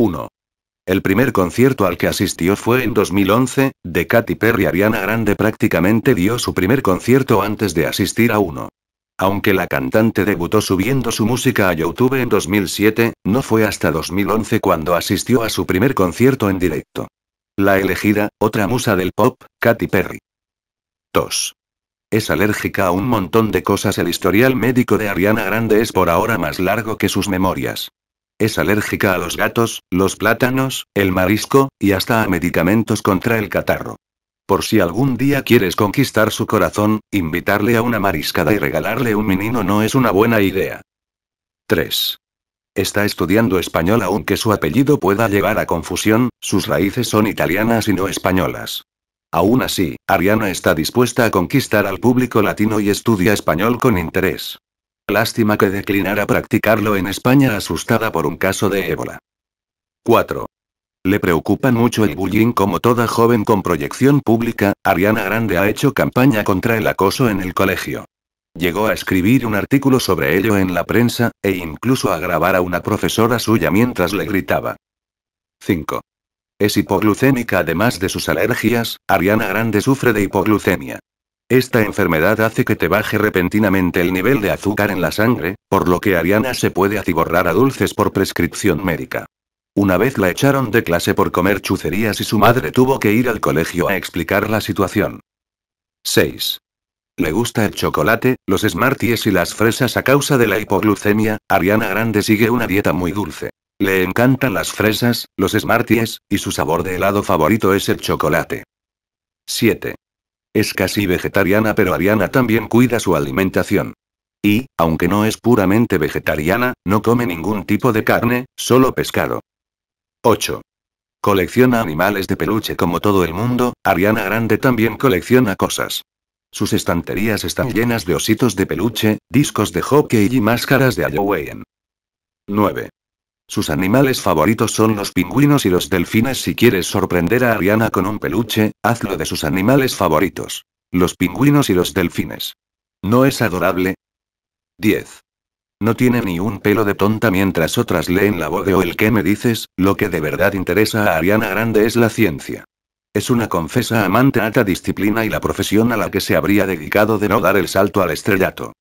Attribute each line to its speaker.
Speaker 1: 1. El primer concierto al que asistió fue en 2011, de Katy Perry. Ariana Grande prácticamente dio su primer concierto antes de asistir a uno. Aunque la cantante debutó subiendo su música a YouTube en 2007, no fue hasta 2011 cuando asistió a su primer concierto en directo. La elegida, otra musa del pop, Katy Perry. 2. Es alérgica a un montón de cosas. El historial médico de Ariana Grande es por ahora más largo que sus memorias. Es alérgica a los gatos, los plátanos, el marisco, y hasta a medicamentos contra el catarro. Por si algún día quieres conquistar su corazón, invitarle a una mariscada y regalarle un menino no es una buena idea. 3. Está estudiando español aunque su apellido pueda llevar a confusión, sus raíces son italianas y no españolas. Aún así, Ariana está dispuesta a conquistar al público latino y estudia español con interés. Lástima que declinara practicarlo en España asustada por un caso de ébola. 4. Le preocupa mucho el bullying como toda joven con proyección pública, Ariana Grande ha hecho campaña contra el acoso en el colegio. Llegó a escribir un artículo sobre ello en la prensa, e incluso a grabar a una profesora suya mientras le gritaba. 5. Es hipoglucémica además de sus alergias, Ariana Grande sufre de hipoglucemia. Esta enfermedad hace que te baje repentinamente el nivel de azúcar en la sangre, por lo que Ariana se puede aciborrar a dulces por prescripción médica. Una vez la echaron de clase por comer chucerías y su madre tuvo que ir al colegio a explicar la situación. 6. Le gusta el chocolate, los smarties y las fresas a causa de la hipoglucemia. Ariana Grande sigue una dieta muy dulce. Le encantan las fresas, los smarties, y su sabor de helado favorito es el chocolate. 7. Es casi vegetariana pero Ariana también cuida su alimentación. Y, aunque no es puramente vegetariana, no come ningún tipo de carne, solo pescado. 8. Colecciona animales de peluche como todo el mundo, Ariana Grande también colecciona cosas. Sus estanterías están llenas de ositos de peluche, discos de hockey y máscaras de Halloween. 9. Sus animales favoritos son los pingüinos y los delfines. Si quieres sorprender a Ariana con un peluche, hazlo de sus animales favoritos. Los pingüinos y los delfines. ¿No es adorable? 10. No tiene ni un pelo de tonta mientras otras leen la voz o el que me dices, lo que de verdad interesa a Ariana Grande es la ciencia. Es una confesa amante ata alta disciplina y la profesión a la que se habría dedicado de no dar el salto al estrellato.